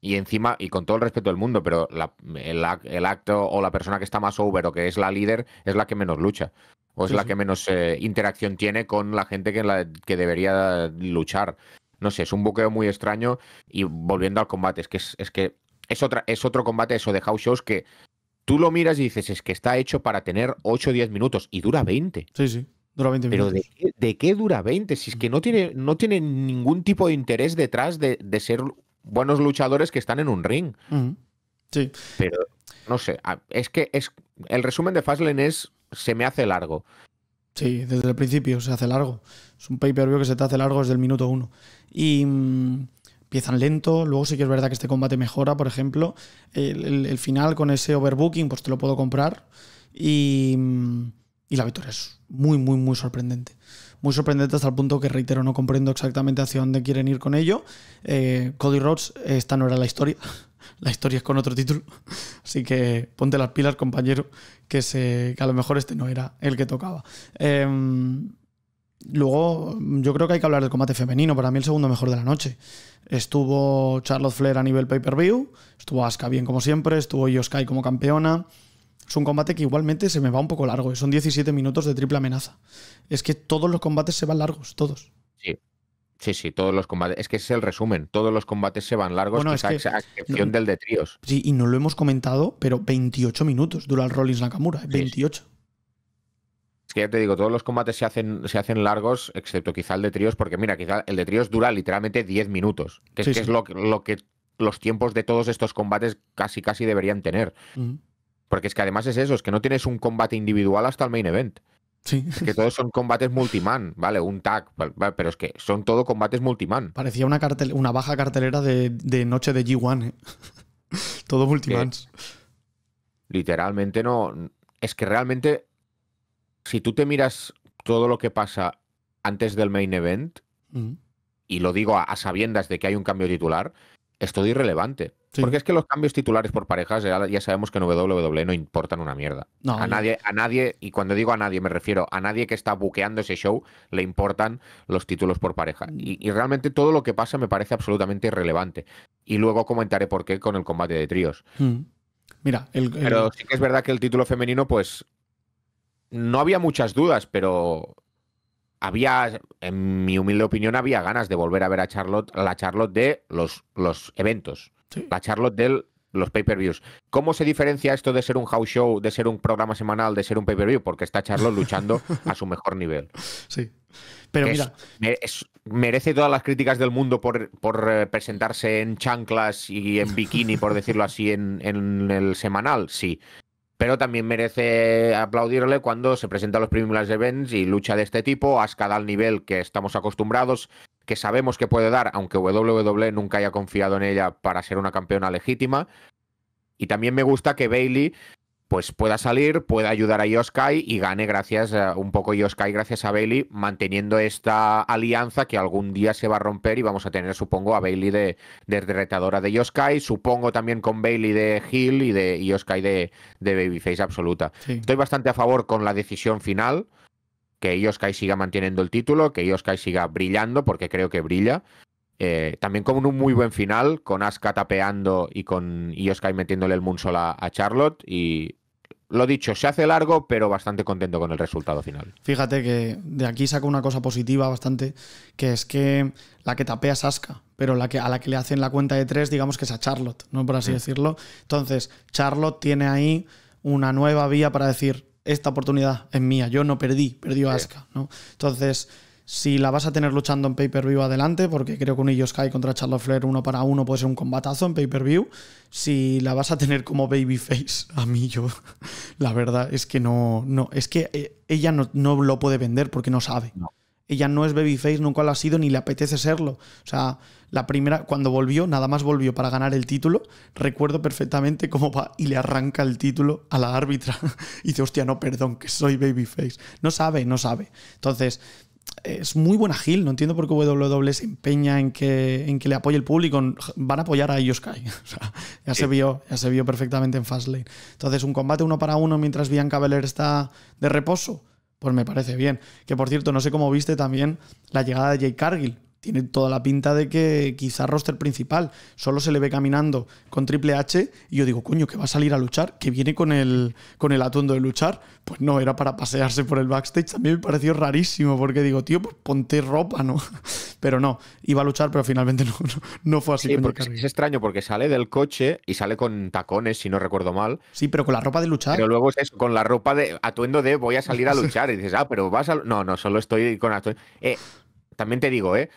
y encima, y con todo el respeto del mundo, pero el, acto o la persona que está más over o que es la líder es la que menos lucha. O es la que menos eh, interacción tiene con la gente que, la, que debería luchar. No sé, es un buqueo muy extraño. Y volviendo al combate, es que es, que es otra, es otro combate eso de house shows que tú lo miras y dices, es que está hecho para tener 8 o 10 minutos y dura 20. Sí, sí, dura 20 minutos. Pero ¿de, qué dura 20? Si es que no mm. tiene, no tiene ningún tipo de interés detrás de, ser buenos luchadores que están en un ring. Mm. Sí. Pero no sé, es que es el resumen de Fastlane es se me hace largo. Sí, desde el principio se hace largo. Es un pay-per-view que se te hace largo desde el minuto uno. Y mm, empiezan lento, luego sí que es verdad que este combate mejora, por ejemplo, el, final con ese overbooking, pues te lo puedo comprar mm, y, la victoria es muy, muy, muy sorprendente. Muy sorprendente hasta el punto que, reitero, no comprendo exactamente hacia dónde quieren ir con ello. Eh, Cody Rhodes, esta no era la historia, la historia es con otro título, así que ponte las pilas, compañero, que, se, que a lo mejor este no era el que tocaba. Em, Luego, yo creo que hay que hablar del combate femenino. Para mí, el segundo mejor de la noche. Estuvo Charlotte Flair a nivel pay-per-view. Estuvo Asuka bien, como siempre. Estuvo Sky como campeona. Es un combate que igualmente se me va un poco largo. ¿eh? Son 17 minutos de triple amenaza. Es que todos los combates se van largos, todos. Sí. Sí, sí, todos los combates. Es que ese es el resumen. Todos los combates se van largos, a excepción del de tríos. Sí, y no lo hemos comentado, pero 28 minutos dura el Rollins Nakamura. 28. ¿eh? que te digo, todos los combates se hacen, se hacen largos, excepto quizá el de tríos, porque mira, quizá el de tríos dura literalmente 10 minutos, que, es, lo, que los tiempos de todos estos combates casi casi deberían tener. Porque es que además es eso, es que no tienes un combate individual hasta el main event. Sí. Es que todos son combates multiman, ¿vale? Un tag, pero es que son todo combates multiman. Parecía una, cartel, una baja cartelera de, noche de G1, ¿eh? todo multimans. literalmente no. Es que realmente si tú te miras todo lo que pasa antes del main event, mm. y lo digo a, sabiendas de que hay un cambio titular, es todo irrelevante. Porque es que los cambios titulares por parejas ya, sabemos que en WWE no importan una mierda. a, nadie, a nadie, y cuando digo a nadie me refiero a nadie que está buqueando ese show, le importan los títulos por pareja. Mm. Y, realmente todo lo que pasa me parece absolutamente irrelevante. Y luego comentaré por qué con el combate de tríos. Mm. Mira, el, Pero sí que es verdad que el título femenino, pues no había muchas dudas, pero había, en mi humilde opinión, había ganas de volver a ver a Charlotte, la Charlotte de los, los eventos, la Charlotte de los pay-per-views. ¿Cómo se diferencia esto de ser un house show, de ser un programa semanal, de ser un pay-per-view? Porque está Charlotte luchando a su mejor nivel. Sí. Pero mira. merece todas las críticas del mundo por, eh, presentarse en chanclas y en bikini, por decirlo así, en, en el semanal, sí. Pero también merece aplaudirle cuando se presenta a los de Events y lucha de este tipo, a da al nivel que estamos acostumbrados, que sabemos que puede dar, aunque WWE nunca haya confiado en ella para ser una campeona legítima. Y también me gusta que Bailey pues pueda salir, pueda ayudar a Yoskai y gane gracias eh, un poco Yoskai gracias a Bailey, manteniendo esta alianza que algún día se va a romper y vamos a tener, supongo, a Bailey de, de de Yoskai, supongo también con Bailey de Hill y de Yoskai de, Babyface absoluta. Estoy bastante a favor con la decisión final, que Yoskai siga manteniendo el título, que Yoskai siga brillando, porque creo que brilla. Eh, también con un muy buen final, con Aska tapeando y con Yoskai metiéndole el moonsault a, Charlotte. Y lo dicho, se hace largo, pero bastante contento con el resultado final. Fíjate que de aquí saco una cosa positiva bastante, que es que la que tapea es Asuka, pero la que, a la que le hacen la cuenta de tres, digamos que es a Charlotte, ¿no? Por así mm. decirlo. Entonces, Charlotte tiene ahí una nueva vía para decir, esta oportunidad es mía, yo no perdí, perdió Aska ¿no? Entonces si la vas a tener luchando en pay-per-view adelante, porque creo que un Ellos Sky contra Charlotte Flair uno para uno puede ser un combatazo en pay-per-view. Si la vas a tener como babyface, a mí yo, la verdad es que no, no, es que eh, ella no, lo puede vender porque no sabe. Ella no es babyface, nunca lo ha sido ni le apetece serlo. O sea, la primera, cuando volvió, nada más volvió para ganar el título, recuerdo perfectamente cómo va y le arranca el título a la árbitra. y dice, hostia, no, perdón, que soy babyface. No sabe, no sabe. Entonces, es muy buena Gil. No entiendo por qué WWE se empeña en que, en que le apoye el público. Van a apoyar a ellos. Sky. ya, se vio, ya se vio perfectamente en Fastlane. Entonces, un combate uno para uno mientras Bianca Belair está de reposo, pues me parece bien. Que por cierto, no sé cómo viste también la llegada de Jake Cargill, tiene toda la pinta de que quizá roster principal solo se le ve caminando con Triple H y yo digo, coño, que va a salir a luchar, que viene con el, con el atuendo de luchar. Pues no, era para pasearse por el backstage. También me pareció rarísimo porque digo, tío, pues ponte ropa, ¿no? Pero no, iba a luchar, pero finalmente no, no, fue así. porque es extraño porque sale del coche y sale con tacones, si no recuerdo mal. Sí, pero con la ropa de luchar. Pero luego es con la ropa de atuendo de voy a salir a luchar. Y dices, ah, pero vas a... No, no, solo estoy con atuendo... Eh, también te digo, ¿eh?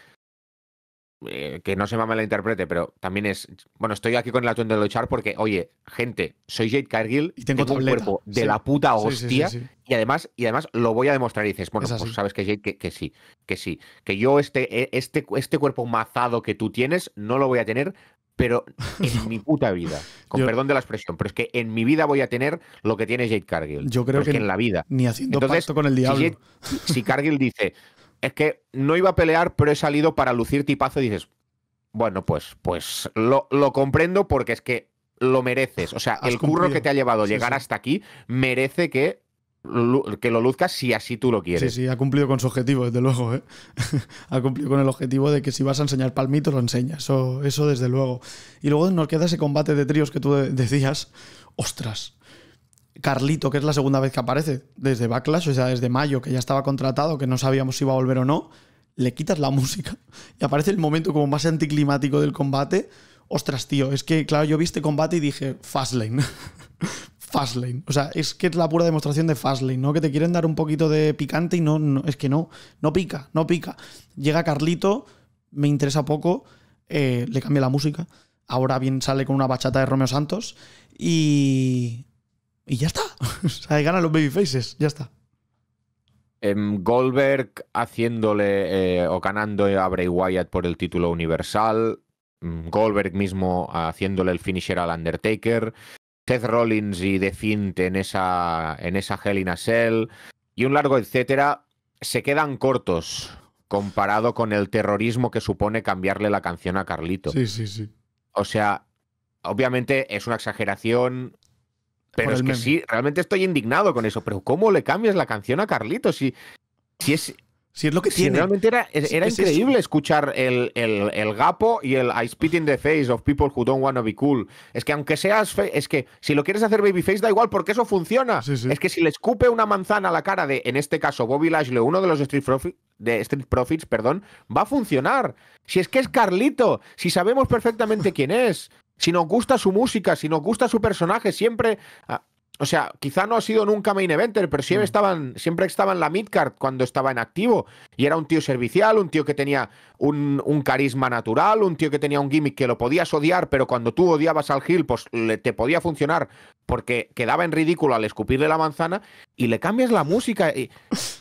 Eh, que no se me interprete, pero también es. Bueno, estoy aquí con el atuendo de luchar porque, oye, gente, soy Jade Cargill y tengo, un cuerpo de la puta hostia. y además, y además lo voy a demostrar. Y dices, bueno, pues sabes que Jade, que, sí, que sí. Que yo este, e, este, este cuerpo mazado que tú tienes, no lo voy a tener, pero en mi puta vida, con perdón de la expresión, pero es que en mi vida voy a tener lo que tiene Jade Cargill. Yo creo que, en la vida. Ni haciendo Entonces, con el diablo. si Cargill dice, es que no iba a pelear, pero he salido para lucir tipazo y dices, bueno, pues, pues lo, comprendo porque es que lo mereces. O sea, el curro que te ha llevado llegar hasta aquí merece que, que lo luzcas si así tú lo quieres. Sí, sí, ha cumplido con su objetivo, desde luego. ¿eh? ha cumplido con el objetivo de que si vas a enseñar palmito, lo enseñas. eso desde luego. Y luego nos queda ese combate de tríos que tú decías. Ostras, Carlito, que es la segunda vez que aparece desde Backlash, o sea, desde mayo, que ya estaba contratado, que no sabíamos si iba a volver o no, le quitas la música y aparece el momento como más anticlimático del combate. Ostras, tío, es que, claro, yo vi este combate y dije, Fastlane. Fastlane. O sea, es que es la pura demostración de Fastlane, ¿no? Que te quieren dar un poquito de picante y no, no es que no, no pica, no pica. Llega Carlito, me interesa poco, eh, le cambia la música. Ahora bien sale con una bachata de Romeo Santos y y ya está. o sea, ganan los babyfaces, ya está. Em, Goldberg haciéndole eh, o ganando a Bray Wyatt por el título universal. Mm, Goldberg mismo haciéndole el finisher al Undertaker. Seth Rollins y The Fint en esa, en esa Hell in a Cell. Y un largo etcétera. Se quedan cortos comparado con el terrorismo que supone cambiarle la canción a Carlito. Sí, sí, sí. O sea, obviamente es una exageración, pero es que sí, realmente estoy indignado con eso. Pero ¿cómo le cambias la canción a Carlito? Si, si es. Si es lo que si Realmente era, era increíble escuchar el, el, gapo y el I spit in the face of people who don't want to be cool. Es que aunque seas. Es que si lo quieres hacer babyface, da igual, porque eso funciona. Es que si le escupe una manzana a la cara de, en este caso, Bobby Lashley, uno de los Street, de Street Profits, perdón, va a funcionar. Si es que es Carlito, si sabemos perfectamente quién es. Si nos gusta su música, si nos gusta su personaje, siempre ah, o sea, quizá no ha sido nunca main eventer, pero siempre mm. estaban, siempre estaba en la midcard cuando estaba en activo. Y era un tío servicial, un tío que tenía un, carisma natural, un tío que tenía un gimmick que lo podías odiar, pero cuando tú odiabas al Gil, pues te podía funcionar porque quedaba en ridículo al escupirle la manzana y le cambias la música. Y,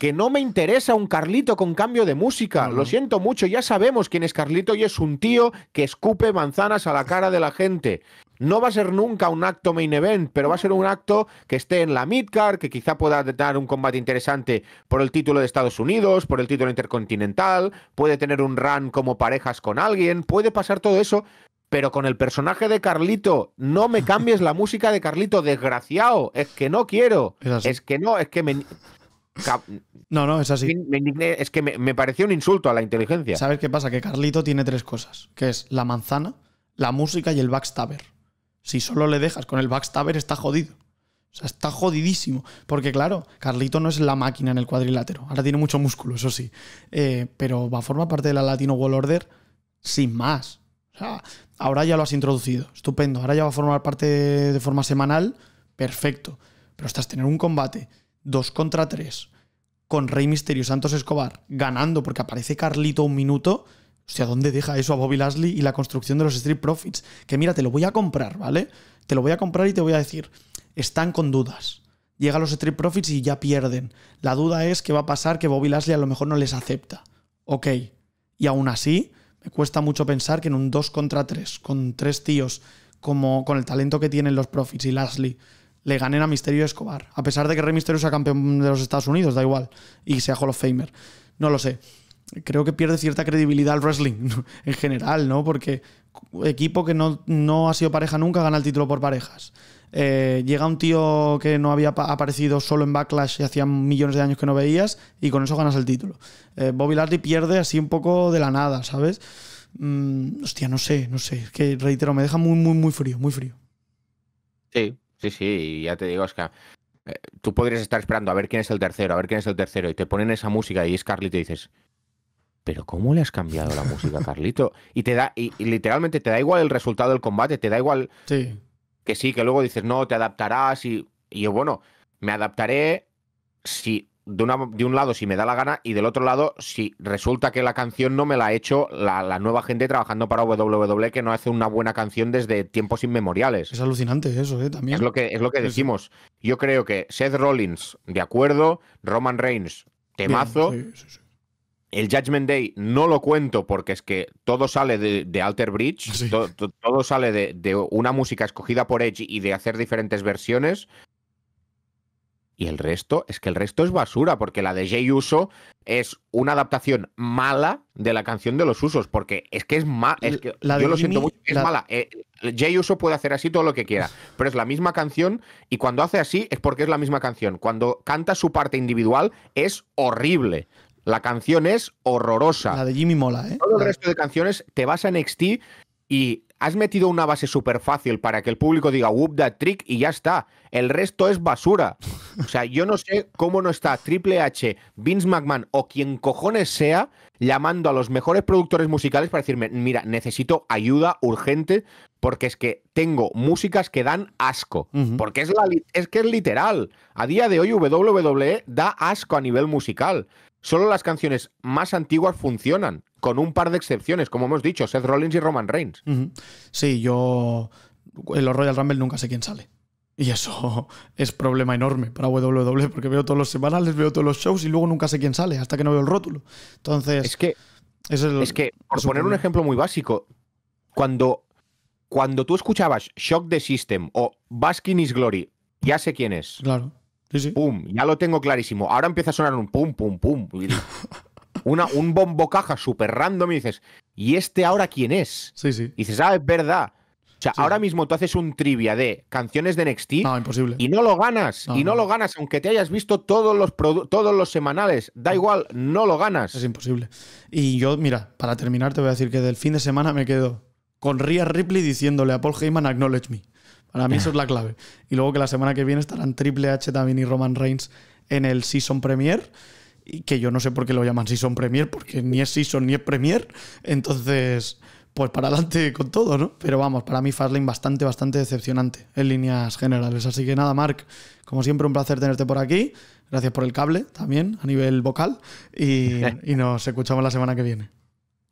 que no me interesa un Carlito con cambio de música. Lo siento mucho, ya sabemos quién es Carlito y es un tío que escupe manzanas a la cara de la gente. No va a ser nunca un acto main event, pero va a ser un acto que esté en la midcard, que quizá pueda dar un combate interesante por el título de Estados Unidos, por el título intercontinental, puede tener un run como parejas con alguien, puede pasar todo eso, pero con el personaje de Carlito, no me cambies la música de Carlito, desgraciado, es que no quiero, es, que no, es que me... No, no, es así. es que me, pareció un insulto a la inteligencia. ¿Sabes qué pasa? Que Carlito tiene tres cosas, que es la manzana, la música y el backstabber. Si solo le dejas con el backstabber, está jodido. O sea, está jodidísimo. Porque, claro, Carlito no es la máquina en el cuadrilátero. Ahora tiene mucho músculo, eso sí. Eh, pero va a formar parte de la Latino World Order sin más. O sea, ahora ya lo has introducido. Estupendo. Ahora ya va a formar parte de forma semanal. Perfecto. Pero estás tener un combate 2 contra 3 con Rey Misterio Santos Escobar ganando porque aparece Carlito un minuto. Hostia, ¿dónde deja eso a Bobby Lashley y la construcción de los Street Profits? Que mira, te lo voy a comprar, ¿vale? Te lo voy a comprar y te voy a decir, están con dudas. Llega los Street Profits y ya pierden. La duda es que va a pasar que Bobby Lashley a lo mejor no les acepta. Ok. Y aún así, me cuesta mucho pensar que en un 2 contra 3, con tres tíos, como con el talento que tienen los Profits y Lashley, le ganen a Misterio Escobar. A pesar de que Rey Misterio sea campeón de los Estados Unidos, da igual. Y sea Hall of Famer. No lo sé creo que pierde cierta credibilidad al wrestling en general, ¿no? Porque equipo que no, no ha sido pareja nunca gana el título por parejas. Eh, llega un tío que no había aparecido solo en Backlash y hacía millones de años que no veías y con eso ganas el título. Eh, Bobby Lardy pierde así un poco de la nada, ¿sabes? Mm, hostia, no sé, no sé. Es que reitero, me deja muy, muy, muy frío, muy frío. Sí, sí, sí, ya te digo, es que eh, tú podrías estar esperando a ver quién es el tercero, a ver quién es el tercero y te ponen esa música y Scarlett y te dices, pero ¿cómo le has cambiado la música, Carlito? Y te da, y, literalmente te da igual el resultado del combate, te da igual que sí, que luego dices, no, te adaptarás y, yo, bueno, me adaptaré si de, una, de, un lado si me da la gana y del otro lado si resulta que la canción no me la ha hecho la, nueva gente trabajando para WWE que no hace una buena canción desde tiempos inmemoriales. Es alucinante eso, ¿eh? También. Es lo que, es lo que decimos. Yo creo que Seth Rollins, de acuerdo, Roman Reigns, temazo. sí, sí, sí el Judgment Day no lo cuento porque es que todo sale de, Alter Bridge, todo sale de, una música escogida por Edge y de hacer diferentes versiones. Y el resto, es que el resto es basura, porque la de Jay Uso es una adaptación mala de la canción de los usos, porque es que es mala. yo lo siento mucho, es mala. Eh, Jay Uso puede hacer así todo lo que quiera, pero es la misma canción y cuando hace así es porque es la misma canción. Cuando canta su parte individual es horrible. La canción es horrorosa. La de Jimmy mola, ¿eh? Todo el resto de canciones te vas a NXT y has metido una base súper fácil para que el público diga whoop that trick y ya está. El resto es basura. O sea, yo no sé cómo no está Triple H, Vince McMahon o quien cojones sea llamando a los mejores productores musicales para decirme, mira, necesito ayuda urgente porque es que tengo músicas que dan asco, porque es, la, es que es literal. A día de hoy WWE da asco a nivel musical solo las canciones más antiguas funcionan, con un par de excepciones, como hemos dicho, Seth Rollins y Roman Reigns. Sí, yo en los Royal Rumble nunca sé quién sale. Y eso es problema enorme para WWE, porque veo todos los semanales, veo todos los shows y luego nunca sé quién sale, hasta que no veo el rótulo. Entonces. Es que. es, que, por poner un ejemplo muy básico, cuando, cuando tú escuchabas Shock the System o Baskin is Glory, ya sé quién es. Claro ya lo tengo clarísimo. Ahora empieza a sonar un pum, pum, pum. Una, un bombo caja súper random y dices, ¿y este ahora quién es? Sí, sí. Y dices, ah, es verdad. O sea, ahora mismo tú haces un trivia de canciones de NXT no, imposible. y no lo ganas, y no, lo ganas, aunque te hayas visto todos los, todos los semanales, da igual, no lo ganas. Es imposible. Y yo, mira, para terminar te voy a decir que del fin de semana me quedo con Rhea Ripley diciéndole a Paul Heyman acknowledge me. Para mí eso es la clave. Y luego que la semana que viene estarán Triple H también y Roman Reigns en el Season Premier. Y que yo no sé por qué lo llaman Season Premier, porque ni es Season ni es Premier. Entonces, pues para adelante con todo, ¿no? Pero vamos, para mí Fastlane bastante, bastante decepcionante en líneas generales. Así que nada, Mark, como siempre, un placer tenerte por aquí. Gracias por el cable también a nivel vocal. y, y nos escuchamos la semana que viene.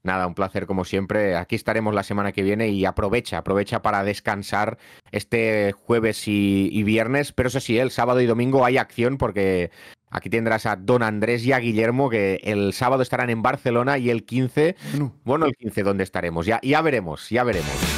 Nada, un placer como siempre. Aquí estaremos la semana que viene y aprovecha, aprovecha para descansar este jueves y, viernes. Pero eso sí, el sábado y domingo hay acción porque Aquí tendrás a Don Andrés y a Guillermo, que el sábado estarán en Barcelona y el 15, bueno, el 15, ¿dónde estaremos? Ya, ya veremos, ya veremos.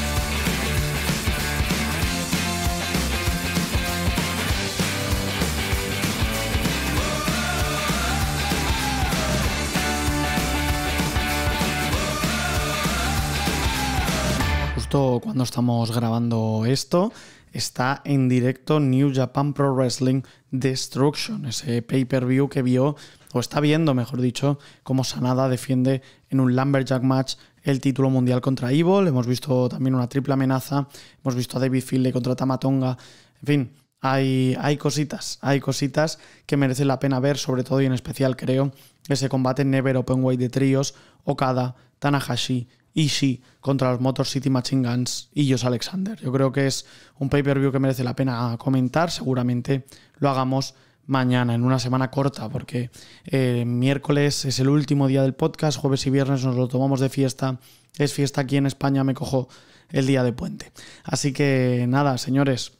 cuando estamos grabando esto, está en directo New Japan Pro Wrestling Destruction, ese pay-per-view que vio, o está viendo, mejor dicho, cómo Sanada defiende en un Lumberjack match el título mundial contra Evil. Hemos visto también una triple amenaza, hemos visto a David Field contra Tamatonga, en fin. Hay, hay cositas, hay cositas que merece la pena ver, sobre todo y en especial creo, ese combate Never Open Way de tríos, Okada, Tanahashi y sí, contra los Motor City Machine Guns y Josh Alexander. Yo creo que es un pay-per-view que merece la pena comentar. Seguramente lo hagamos mañana, en una semana corta, porque eh, miércoles es el último día del podcast, jueves y viernes nos lo tomamos de fiesta. Es fiesta aquí en España, me cojo el día de puente. Así que nada, señores,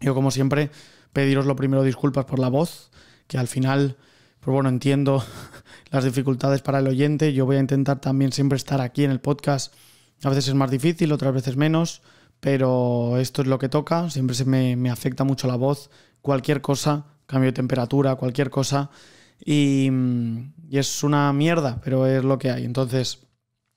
yo como siempre, pediros lo primero disculpas por la voz, que al final pues bueno, entiendo las dificultades para el oyente. Yo voy a intentar también siempre estar aquí en el podcast. A veces es más difícil, otras veces menos, pero esto es lo que toca. Siempre me, afecta mucho la voz, cualquier cosa, cambio de temperatura, cualquier cosa. Y, y, es una mierda, pero es lo que hay. Entonces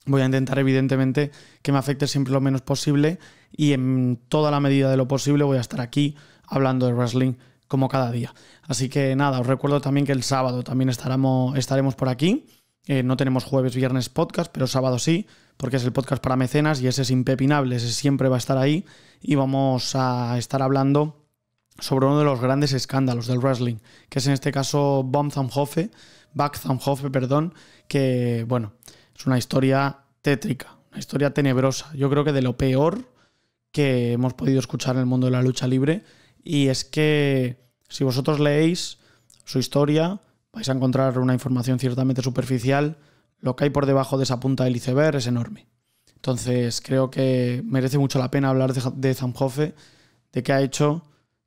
voy a intentar evidentemente que me afecte siempre lo menos posible y en toda la medida de lo posible voy a estar aquí hablando de wrestling como cada día. Así que nada, os recuerdo también que el sábado también estaremos, estaremos por aquí. Eh, no tenemos jueves, viernes podcast, pero sábado sí, porque es el podcast para mecenas y ese es impepinable, ese siempre va a estar ahí y vamos a estar hablando sobre uno de los grandes escándalos del wrestling, que es en este caso Baum Zamhofe, Back perdón, que bueno, es una historia tétrica, una historia tenebrosa. Yo creo que de lo peor que hemos podido escuchar en el mundo de la lucha libre y es que si vosotros leéis su historia, vais a encontrar una información ciertamente superficial. Lo que hay por debajo de esa punta del iceberg es enorme. Entonces creo que merece mucho la pena hablar de Zanhofe, de qué ha hecho,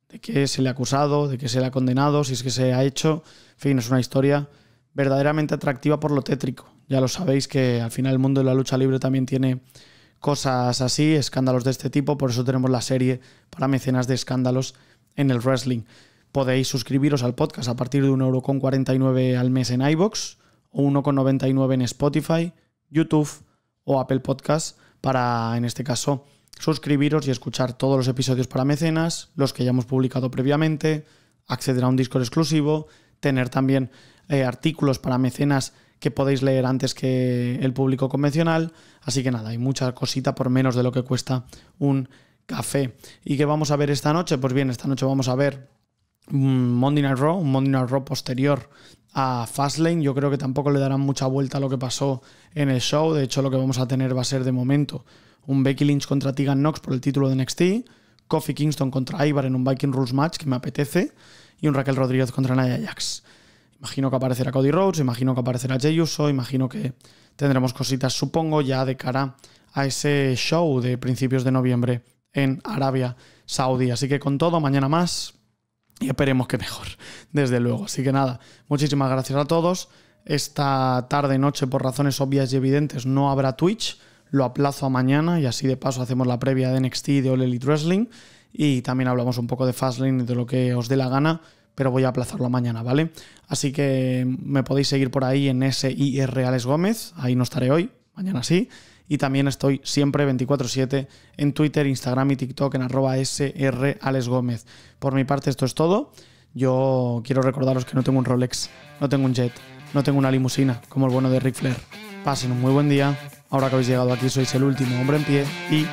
de qué se le ha acusado, de qué se le ha condenado, si es que se ha hecho. En fin, es una historia verdaderamente atractiva por lo tétrico. Ya lo sabéis que al final el mundo de la lucha libre también tiene cosas así, escándalos de este tipo, por eso tenemos la serie para mecenas de escándalos en el wrestling. Podéis suscribiros al podcast a partir de 1,49€ al mes en iBox o 1,99€ en Spotify, YouTube o Apple Podcast para, en este caso, suscribiros y escuchar todos los episodios para mecenas, los que ya hemos publicado previamente, acceder a un Discord exclusivo, tener también eh, artículos para mecenas que podéis leer antes que el público convencional. Así que nada, hay mucha cosita por menos de lo que cuesta un café. ¿Y qué vamos a ver esta noche? Pues bien, esta noche vamos a ver un Monday Night Raw, un Monday Night Raw posterior a Fastlane. Yo creo que tampoco le darán mucha vuelta a lo que pasó en el show. De hecho, lo que vamos a tener va a ser de momento un Becky Lynch contra Tegan Knox por el título de NXT, Kofi Kingston contra Ivar en un Viking Rules match que me apetece y un Raquel Rodríguez contra Naya Jax. Imagino que aparecerá Cody Rhodes, imagino que aparecerá Jey Uso, imagino que tendremos cositas, supongo, ya de cara a ese show de principios de noviembre en Arabia Saudí. Así que con todo, mañana más y esperemos que mejor, desde luego. Así que nada, muchísimas gracias a todos. Esta tarde, noche, por razones obvias y evidentes, no habrá Twitch. Lo aplazo a mañana y así de paso hacemos la previa de NXT de All Elite Wrestling. Y también hablamos un poco de Fastlane y de lo que os dé la gana pero voy a aplazarlo mañana, ¿vale? Así que me podéis seguir por ahí en SIR alex Gómez, ahí no estaré hoy, mañana sí. Y también estoy siempre 24-7 en Twitter, Instagram y TikTok en arroba SR Gómez. Por mi parte esto es todo. Yo quiero recordaros que no tengo un Rolex, no tengo un jet, no tengo una limusina, como el bueno de Ric Flair. Pasen un muy buen día. Ahora que habéis llegado aquí sois el último hombre en pie y...